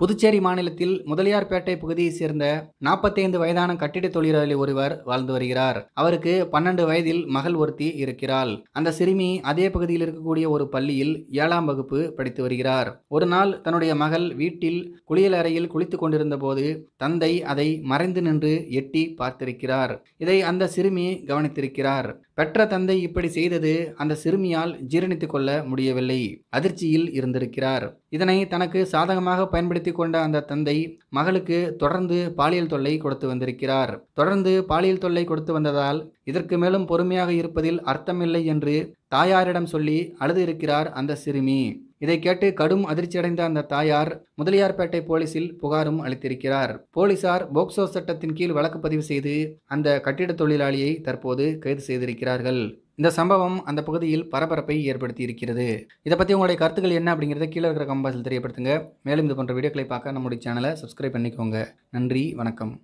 புதுச்சேரி மாநிலத்தில் முதலியார்பேட்டை பகுதியைச் சேர்ந்த நாற்பத்தைந்து வயதான கட்டிட தொழிலாளி ஒருவர் வாழ்ந்து வருகிறார் அவருக்கு பன்னெண்டு வயதில் மகள் ஒருத்தி இருக்கிறாள் அந்த சிறுமி அதே பகுதியில் இருக்கக்கூடிய ஒரு பள்ளியில் ஏழாம் வகுப்பு படித்து வருகிறார் ஒரு நாள் தன்னுடைய மகள் வீட்டில் அறையில் குளித்துக் கொண்டிருந்த போது தந்தை அதை மறைந்து நின்று எட்டி பார்த்திருக்கிறார் இதை அந்த சிறுமி கவனித்திருக்கிறார் பெற்ற தந்தை இப்படி செய்தது அந்த சிறுமியால் ஜீரணித்து கொள்ள முடியவில்லை அதிர்ச்சியில் இருந்திருக்கிறார் இதனை தனக்கு சாதகமாக பயன்படுத்தி கொண்ட அந்த தந்தை மகளுக்கு தொடர்ந்து பாலியல் தொல்லை கொடுத்து வந்திருக்கிறார் தொடர்ந்து பாலியல் தொல்லை கொடுத்து வந்ததால் இதற்கு மேலும் பொறுமையாக இருப்பதில் அர்த்தமில்லை என்று தாயாரிடம் சொல்லி அழுது இருக்கிறார் அந்த சிறுமி இதை கேட்டு கடும் அதிர்ச்சியடைந்த அந்த தாயார் முதலியார்பேட்டை போலீசில் புகாரும் அளித்திருக்கிறார் போலீசார் போக்சோ சட்டத்தின் கீழ் வழக்கு பதிவு செய்து அந்த கட்டிட தொழிலாளியை தற்போது கைது செய்திருக்கிறார்கள் இந்த சம்பவம் அந்த பகுதியில் பரபரப்பை ஏற்படுத்தி இருக்கிறது இதை பற்றி உங்களுடைய கருத்துக்கள் என்ன அப்படிங்கிறத கீழே இருக்கிற கம்பாசில் தெரியப்படுத்துங்க மேலும் இது போன்ற வீடியோக்களை பார்க்க நம்முடைய சேனலை சப்ஸ்கிரைப் பண்ணிக்கோங்க நன்றி வணக்கம்